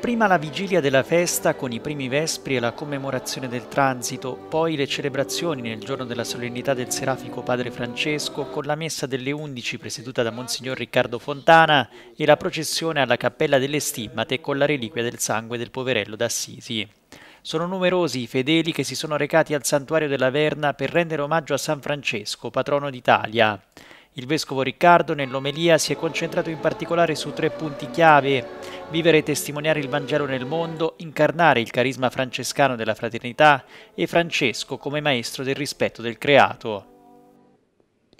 Prima la vigilia della festa con i primi vespri e la commemorazione del transito, poi le celebrazioni nel giorno della solennità del serafico Padre Francesco con la messa delle 11 presieduta da Monsignor Riccardo Fontana e la processione alla Cappella delle Stimmate con la reliquia del sangue del poverello d'Assisi. Sono numerosi i fedeli che si sono recati al santuario della Verna per rendere omaggio a San Francesco, patrono d'Italia. Il vescovo Riccardo nell'omelia si è concentrato in particolare su tre punti chiave: vivere e testimoniare il Vangelo nel mondo, incarnare il carisma francescano della fraternità e Francesco come maestro del rispetto del creato.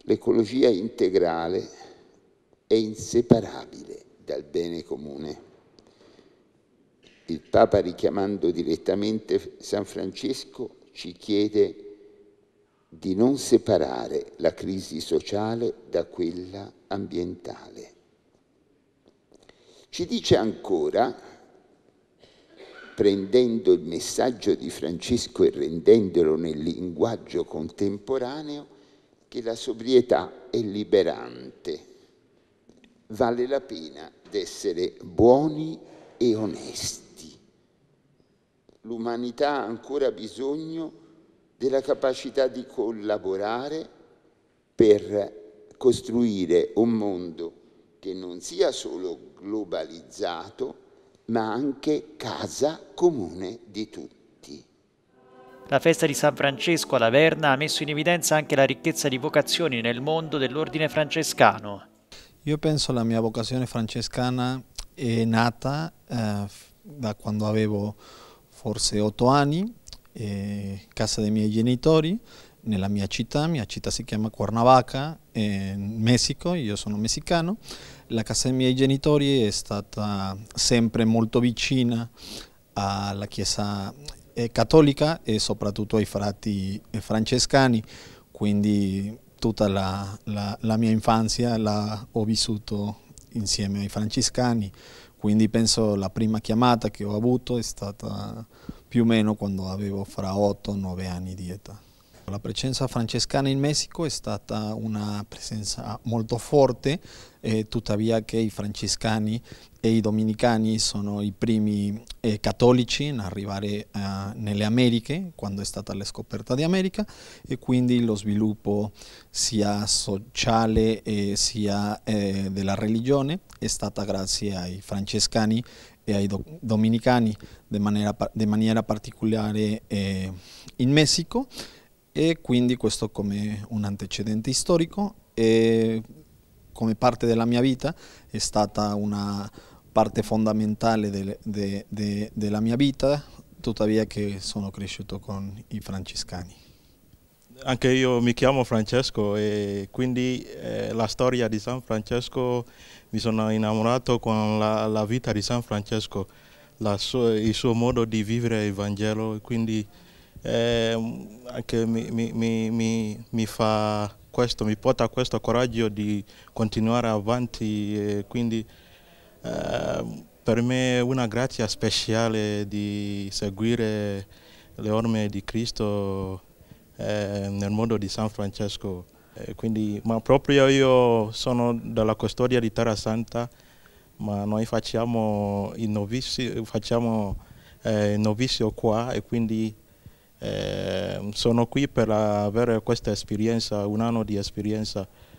L'ecologia integrale è inseparabile dal bene comune. Il Papa, richiamando direttamente San Francesco, ci chiede di non separare la crisi sociale da quella ambientale. Ci dice ancora, prendendo il messaggio di Francesco e rendendolo nel linguaggio contemporaneo, che la sobrietà è liberante, vale la pena d'essere buoni e onesti. L'umanità ha ancora bisogno della capacità di collaborare per costruire un mondo che non sia solo globalizzato, ma anche casa comune di tutti. La festa di San Francesco a Verna ha messo in evidenza anche la ricchezza di vocazioni nel mondo dell'ordine francescano. Io penso la mia vocazione francescana è nata eh, da quando avevo forse otto anni eh, casa dei miei genitori, nella mia città, mia città si chiama Cuernavaca, in Messico, io sono messicano. La casa dei miei genitori è stata sempre molto vicina alla Chiesa eh, cattolica e soprattutto ai frati eh, francescani, quindi tutta la, la, la mia infanzia la ho vissuto insieme ai francescani, quindi penso la prima chiamata che ho avuto è stata più o meno quando avevo fra 8 e 9 anni di età. La presenza francescana in Messico è stata una presenza molto forte, eh, tuttavia che i francescani e i dominicani sono i primi eh, cattolici in arrivare eh, nelle Americhe, quando è stata la scoperta di America, e quindi lo sviluppo sia sociale sia eh, della religione è stata grazie ai francescani e ai do dominicani di maniera, maniera, particolare eh, in Messico e quindi questo come un antecedente storico e come parte della mia vita è stata una parte fondamentale della de, de, de mia vita, tuttavia che sono cresciuto con i francescani. Anche io mi chiamo Francesco e quindi eh, la storia di San Francesco, mi sono innamorato con la, la vita di San Francesco, sua, il suo modo di vivere il Vangelo, quindi eh, anche mi, mi, mi, mi, fa questo, mi porta questo coraggio di continuare avanti quindi eh, per me è una grazia speciale di seguire le orme di Cristo eh, nel mondo di San Francesco. Eh, quindi, ma proprio io sono dalla custodia di Terra Santa, ma noi facciamo il novizio, facciamo, eh, il novizio qua e quindi eh, sono qui per avere questa esperienza, un anno di esperienza